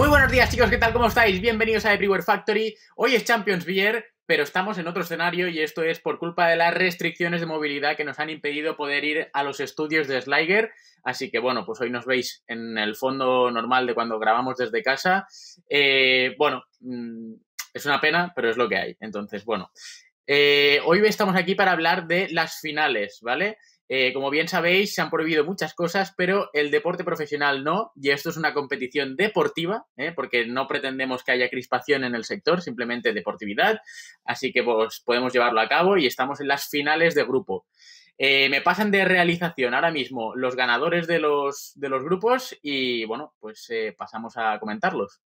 Muy buenos días chicos, ¿qué tal? ¿Cómo estáis? Bienvenidos a Everywhere Factory. Hoy es Champions Beer, pero estamos en otro escenario y esto es por culpa de las restricciones de movilidad que nos han impedido poder ir a los estudios de Sliger. Así que bueno, pues hoy nos veis en el fondo normal de cuando grabamos desde casa. Eh, bueno, mm, es una pena, pero es lo que hay. Entonces, bueno. Eh, hoy estamos aquí para hablar de las finales, ¿vale? Eh, como bien sabéis, se han prohibido muchas cosas, pero el deporte profesional no, y esto es una competición deportiva, ¿eh? porque no pretendemos que haya crispación en el sector, simplemente deportividad, así que pues, podemos llevarlo a cabo y estamos en las finales de grupo. Eh, me pasan de realización ahora mismo los ganadores de los, de los grupos y bueno, pues pasamos a comentarlos.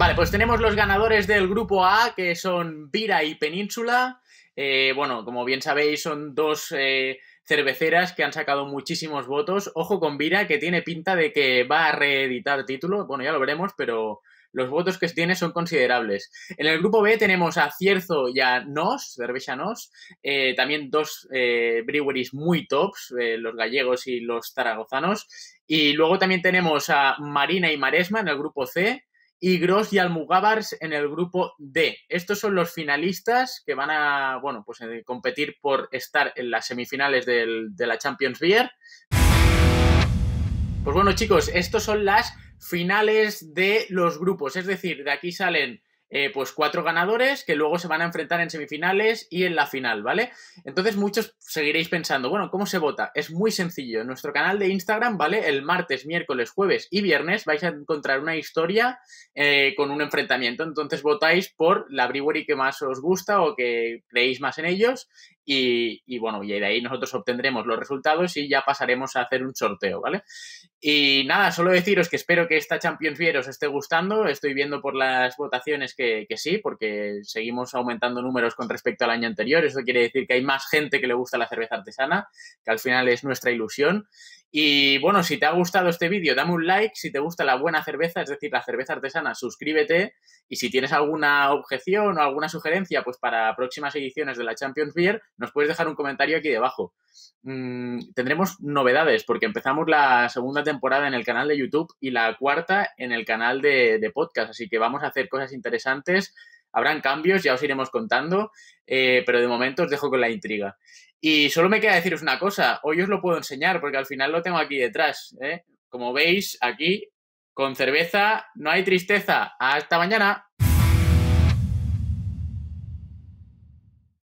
Vale, pues tenemos los ganadores del grupo A, que son Vira y Península. Eh, bueno, como bien sabéis, son dos eh, cerveceras que han sacado muchísimos votos. Ojo con Vira, que tiene pinta de que va a reeditar título. Bueno, ya lo veremos, pero los votos que tiene son considerables. En el grupo B tenemos a Cierzo y a Nos, Cerveza Nos, eh, también dos breweries muy tops, los gallegos y los zaragozanos. Y luego también tenemos a Marina y Maresma en el grupo C, y Gross y Almugabars en el grupo D. Estos son los finalistas que van a, bueno, pues eh, competir por estar en las semifinales de la Champions Beer. Pues bueno, chicos, estos son las finales de los grupos, es decir, de aquí salen eh, pues cuatro ganadores que luego se van a enfrentar en semifinales y en la final, ¿vale? Entonces muchos seguiréis pensando, bueno, ¿cómo se vota? Es muy sencillo. En nuestro canal de Instagram, ¿vale? El martes, miércoles, jueves y viernes vais a encontrar una historia eh, con un enfrentamiento. Entonces votáis por la brewery que más os gusta o que creéis más en ellos y, bueno, y de ahí nosotros obtendremos los resultados y ya pasaremos a hacer un sorteo, ¿vale? Y nada, solo deciros que espero que esta Champions League os esté gustando. Estoy viendo por las votaciones que, que sí, porque seguimos aumentando números con respecto al año anterior. Eso quiere decir que hay más gente que le gusta la cerveza artesana, que al final es nuestra ilusión. Y bueno, si te ha gustado este vídeo, dame un like. Si te gusta la buena cerveza, es decir, la cerveza artesana, suscríbete. Y si tienes alguna objeción o alguna sugerencia, pues para próximas ediciones de la Champions Beer, nos puedes dejar un comentario aquí debajo. Mm, tendremos novedades porque empezamos la segunda temporada en el canal de YouTube y la cuarta en el canal de, de podcast. Así que vamos a hacer cosas interesantes Habrán cambios, ya os iremos contando, eh, pero de momento os dejo con la intriga. Y solo me queda deciros una cosa, hoy os lo puedo enseñar porque al final lo tengo aquí detrás. ¿eh? Como veis, aquí, con cerveza, no hay tristeza. Hasta mañana.